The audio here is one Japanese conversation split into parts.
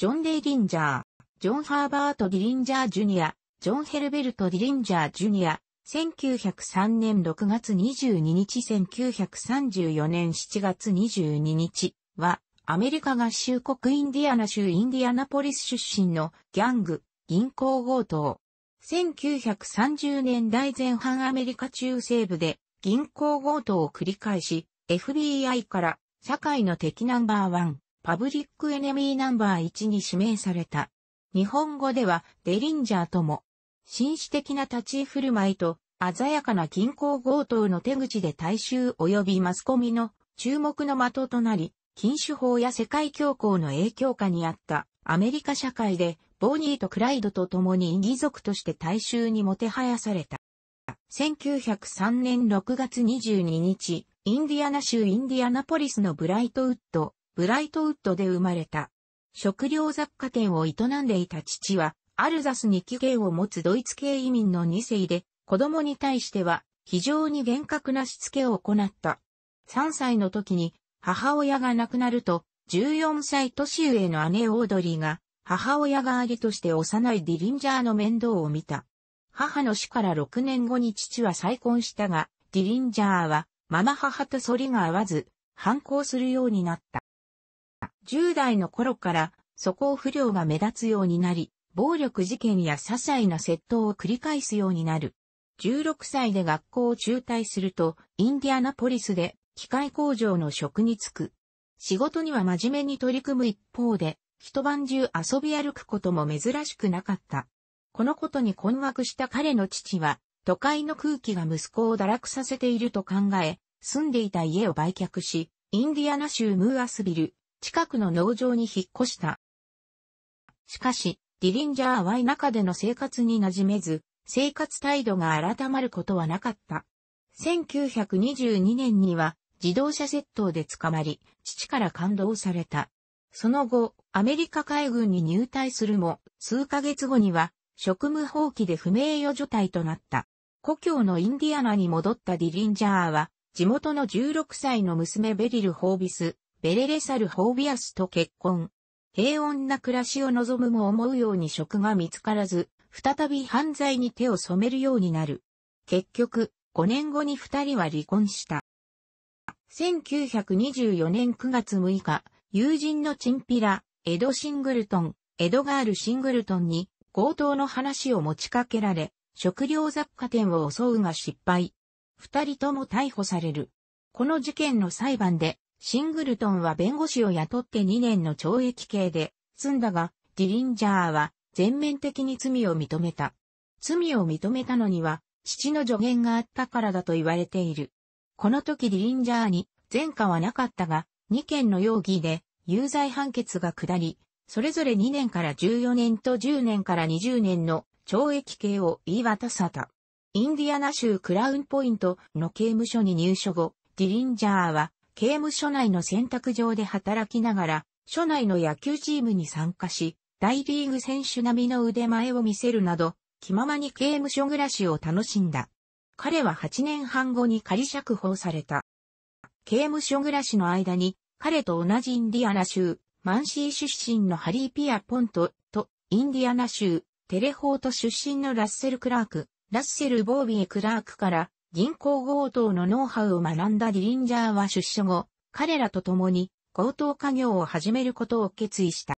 ジョン・デイ・リンジャー、ジョン・ハーバート・ディリンジャー・ジュニア、ジョン・ヘルベルト・ディリンジャー・ジュニア、1903年6月22日1934年7月22日は、アメリカ合衆国インディアナ州インディアナポリス出身のギャング、銀行強盗。1930年代前半アメリカ中西部で銀行強盗を繰り返し、FBI から社会の敵ナンバーワン、パブリックエネミーナンバー1に指名された。日本語ではデリンジャーとも、紳士的な立ち振る舞いと鮮やかな銀行強盗の手口で大衆及びマスコミの注目の的となり、禁酒法や世界恐慌の影響下にあったアメリカ社会でボニーとクライドと共に異義族として大衆にもてはやされた。1903年6月22日、インディアナ州インディアナポリスのブライトウッドブライトウッドで生まれた。食料雑貨店を営んでいた父は、アルザスに起源を持つドイツ系移民の2世で、子供に対しては非常に厳格なしつけを行った。3歳の時に母親が亡くなると、14歳年上の姉オードリーが、母親が兄として幼いディリンジャーの面倒を見た。母の死から6年後に父は再婚したが、ディリンジャーは、ママ母と反りが合わず、反抗するようになった。10代の頃から素行不良が目立つようになり、暴力事件や些細な窃盗を繰り返すようになる。16歳で学校を中退すると、インディアナポリスで機械工場の職に就く。仕事には真面目に取り組む一方で、一晩中遊び歩くことも珍しくなかった。このことに困惑した彼の父は、都会の空気が息子を堕落させていると考え、住んでいた家を売却し、インディアナ州ムーアスビル、近くの農場に引っ越した。しかし、ディリンジャーは中での生活に馴染めず、生活態度が改まることはなかった。1922年には自動車窃盗で捕まり、父から感動された。その後、アメリカ海軍に入隊するも、数ヶ月後には職務放棄で不名誉除隊となった。故郷のインディアナに戻ったディリンジャーは、地元の16歳の娘ベリル・ホービス、ベレレサル・ホービアスと結婚。平穏な暮らしを望むも思うように職が見つからず、再び犯罪に手を染めるようになる。結局、5年後に二人は離婚した。1924年9月6日、友人のチンピラ、エド・シングルトン、エドガール・シングルトンに強盗の話を持ちかけられ、食料雑貨店を襲うが失敗。二人とも逮捕される。この事件の裁判で、シングルトンは弁護士を雇って2年の懲役刑で済んだが、ディリンジャーは全面的に罪を認めた。罪を認めたのには、父の助言があったからだと言われている。この時ディリンジャーに前科はなかったが、2件の容疑で有罪判決が下り、それぞれ2年から14年と10年から20年の懲役刑を言い渡された。インディアナ州クラウンポイントの刑務所に入所後、ディリンジャーは刑務所内の選択場で働きながら、所内の野球チームに参加し、大リーグ選手並みの腕前を見せるなど、気ままに刑務所暮らしを楽しんだ。彼は8年半後に仮釈放された。刑務所暮らしの間に、彼と同じインディアナ州、マンシー出身のハリー・ピア・ポントと、インディアナ州、テレホート出身のラッセル・クラーク、ラッセル・ボービー・クラークから、銀行強盗のノウハウを学んだディリンジャーは出所後、彼らと共に強盗家業を始めることを決意した。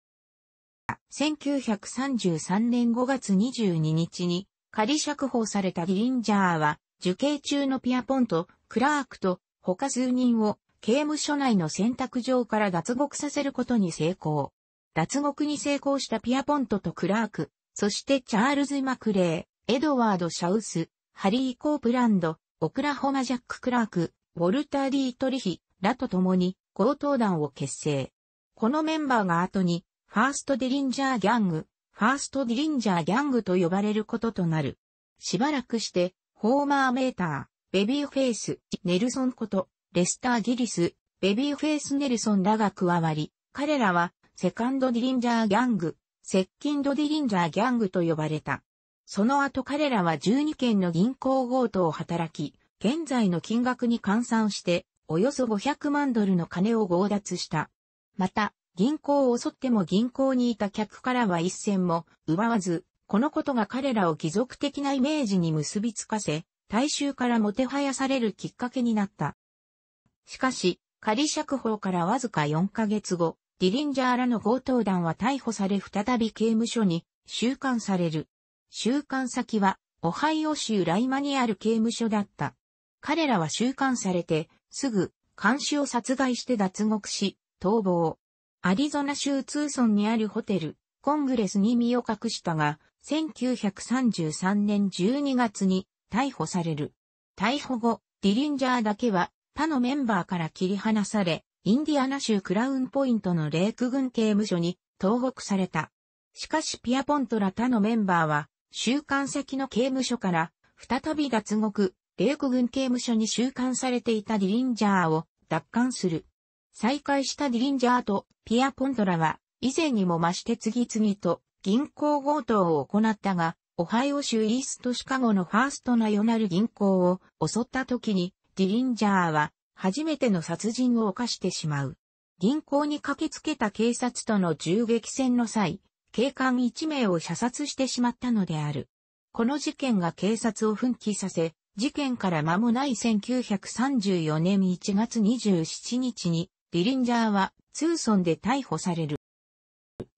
1933年5月22日に仮釈放されたディリンジャーは受刑中のピアポンとクラークと他数人を刑務所内の選択場から脱獄させることに成功。脱獄に成功したピアポントとクラーク、そしてチャールズ・マクレー、エドワード・シャウス、ハリー・コープランド、オクラホマ・ジャック・クラーク、ウォルター・ィートリヒらと共に強盗団を結成。このメンバーが後に、ファースト・ディリンジャー・ギャング、ファースト・ディリンジャー・ギャングと呼ばれることとなる。しばらくして、ホーマー・メーター、ベビー・フェイス、ネルソンこと、レスター・ギリス、ベビー・フェイス・ネルソンらが加わり、彼らは、セカンド・ディリンジャー・ギャング、セッキンド・ディリンジャー・ギャングと呼ばれた。その後彼らは12件の銀行強盗を働き、現在の金額に換算して、およそ500万ドルの金を強奪した。また、銀行を襲っても銀行にいた客からは一銭も奪わず、このことが彼らを貴族的なイメージに結びつかせ、大衆からもてはやされるきっかけになった。しかし、仮釈放からわずか4ヶ月後、ディリンジャーらの強盗団は逮捕され再び刑務所に収監される。収監先は、オハイオ州ライマにある刑務所だった。彼らは収監されて、すぐ、監視を殺害して脱獄し、逃亡。アリゾナ州ツーソンにあるホテル、コングレスに身を隠したが、1933年12月に逮捕される。逮捕後、ディリンジャーだけは他のメンバーから切り離され、インディアナ州クラウンポイントのレーク軍刑務所に投獄された。しかしピアポントら他のメンバーは収監先の刑務所から、再び脱獄、米軍刑務所に収監されていたディリンジャーを奪還する。再会したディリンジャーとピア・ポンドラは、以前にも増して次々と銀行強盗を行ったが、オハイオ州イーストシカゴのファーストナヨナル銀行を襲った時に、ディリンジャーは初めての殺人を犯してしまう。銀行に駆けつけた警察との銃撃戦の際、警官1名を射殺してしまったのである。この事件が警察を奮起させ、事件から間もない1934年1月27日に、ディリンジャーはツーソンで逮捕される。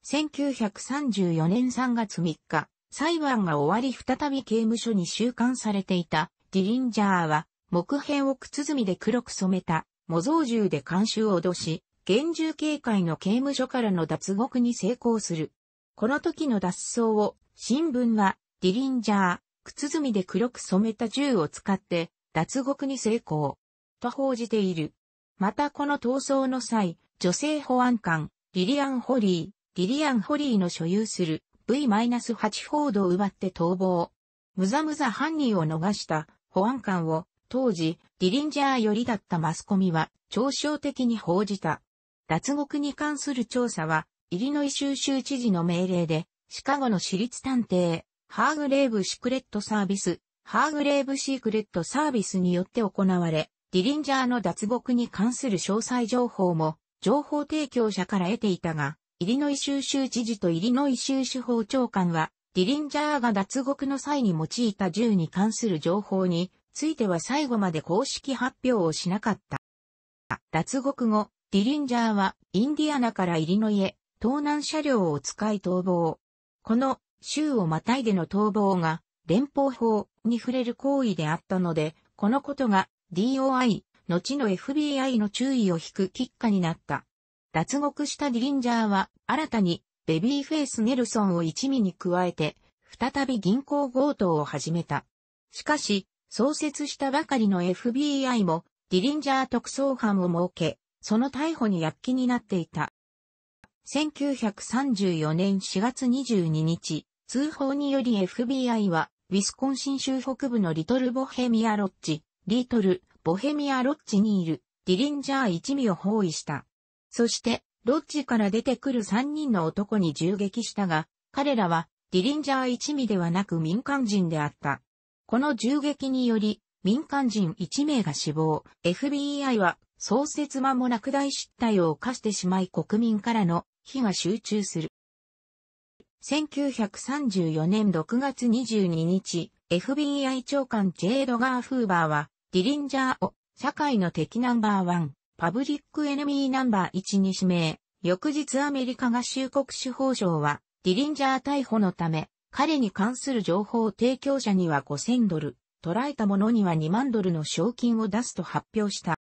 1934年3月3日、裁判が終わり再び刑務所に収監されていたディリンジャーは、木片を靴墨で黒く染めた模造銃で監修を脅し、厳重警戒の刑務所からの脱獄に成功する。この時の脱走を、新聞は、ディリンジャー、靴墨で黒く染めた銃を使って、脱獄に成功。と報じている。またこの逃走の際、女性保安官、リリアン・ホリー、リリアン・ホリーの所有する V-8 フォードを奪って逃亡。むざむざ犯人を逃した保安官を当時、ディリンジャー寄りだったマスコミは、嘲笑的に報じた。脱獄に関する調査は、イリノイ州州知事の命令で、シカゴの私立探偵、ハーグレーブ・シクレット・サービス、ハーグレーブ・シークレット・サービスによって行われ、ディリンジャーの脱獄に関する詳細情報も、情報提供者から得ていたが、イリノイ州州知事とイリノイ州司法長官は、ディリンジャーが脱獄の際に用いた銃に関する情報については最後まで公式発表をしなかった。脱獄後、ディリンジャーはインディアナからイリノイへ盗難車両を使い逃亡。この州をまたいでの逃亡が連邦法に触れる行為であったので、このことが DOI、後の FBI の注意を引く結果になった。脱獄したディリンジャーは新たにベビーフェイス・ネルソンを一味に加えて、再び銀行強盗を始めた。しかし、創設したばかりの FBI もディリンジャー特捜班を設け、その逮捕に躍起になっていた。1934年4月22日、通報により FBI は、ウィスコンシン州北部のリトルボヘミアロッジ、リトル、ボヘミアロッジにいる、ディリンジャー一味を包囲した。そして、ロッジから出てくる3人の男に銃撃したが、彼らは、ディリンジャー一味ではなく民間人であった。この銃撃により、民間人1名が死亡、FBI は創設間もなく大失態を犯してしまい国民からの火が集中する。1934年6月22日、FBI 長官 J. エドガー・フーバーは、ディリンジャーを社会の敵ナンバーワン、パブリックエネミーナンバー1に指名。翌日アメリカ合衆国司法省は、ディリンジャー逮捕のため、彼に関する情報提供者には5000ドル、捕らえた者には2万ドルの賞金を出すと発表した。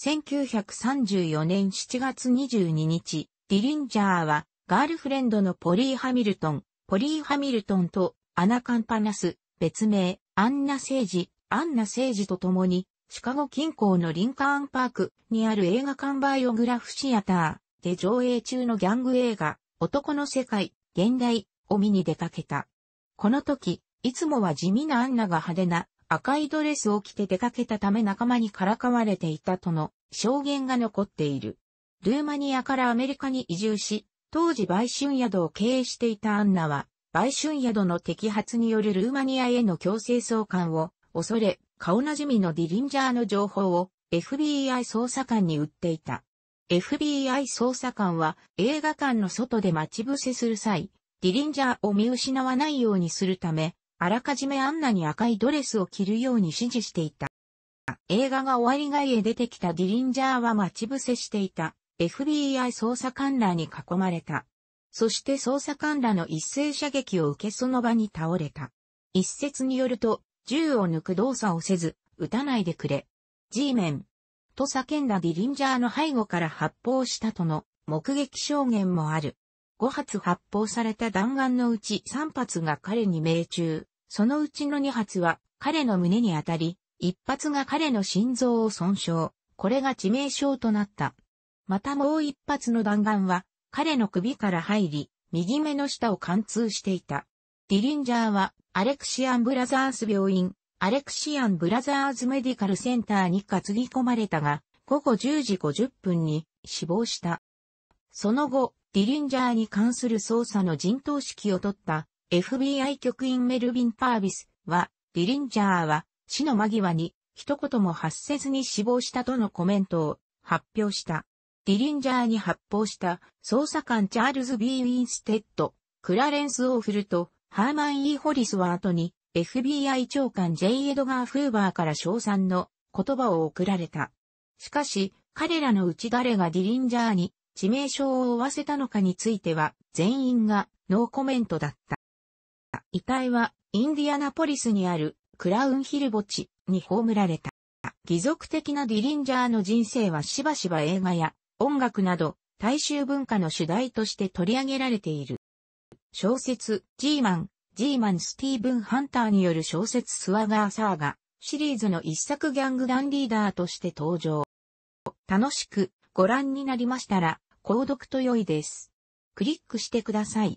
1934年7月22日、ディリンジャーは、ガールフレンドのポリー・ハミルトン、ポリー・ハミルトンと、アナ・カンパナス、別名、アンナ・セージ、アンナ・セージと共に、シカゴ近郊のリンカーンパークにある映画館バイオグラフシアターで上映中のギャング映画、男の世界、現代を見に出かけた。この時、いつもは地味なアンナが派手な赤いドレスを着て出かけたため仲間にからかわれていたとの証言が残っている。ルーマニアからアメリカに移住し、当時売春宿を経営していたアンナは、売春宿の摘発によるルーマニアへの強制送還を恐れ、顔なじみのディリンジャーの情報を FBI 捜査官に売っていた。FBI 捜査官は映画館の外で待ち伏せする際、ディリンジャーを見失わないようにするため、あらかじめアンナに赤いドレスを着るように指示していた。映画が終わりがへ出てきたディリンジャーは待ち伏せしていた FBI 捜査官らに囲まれた。そして捜査官らの一斉射撃を受けその場に倒れた。一説によると、銃を抜く動作をせず、撃たないでくれ。G メン。と叫んだディリンジャーの背後から発砲したとの目撃証言もある。5発発砲された弾丸のうち3発が彼に命中、そのうちの2発は彼の胸に当たり、1発が彼の心臓を損傷、これが致命傷となった。またもう1発の弾丸は彼の首から入り、右目の下を貫通していた。ディリンジャーはアレクシアンブラザーズ病院、アレクシアンブラザーズメディカルセンターに担ぎ込まれたが、午後10時50分に死亡した。その後、ディリンジャーに関する捜査の陣頭指揮を取った FBI 局員メルビン・パービスは、ディリンジャーは死の間際に一言も発せずに死亡したとのコメントを発表した。ディリンジャーに発砲した捜査官チャールズ・ B・ ウィンステッド、クラレンス・オーフルとハーマン・イー・ホリスは後に FBI 長官 J・ エドガー・フーバーから称賛の言葉を送られた。しかし、彼らのうち誰がディリンジャーに致命傷を負わせたのかについては全員がノーコメントだった。遺体はインディアナポリスにあるクラウンヒル墓地に葬られた。義族的なディリンジャーの人生はしばしば映画や音楽など大衆文化の主題として取り上げられている。小説、G マン、G マンスティーブン・ハンターによる小説スワガーサーガシリーズの一作ギャング団リーダーとして登場。楽しくご覧になりましたら、購読と良いです。クリックしてください。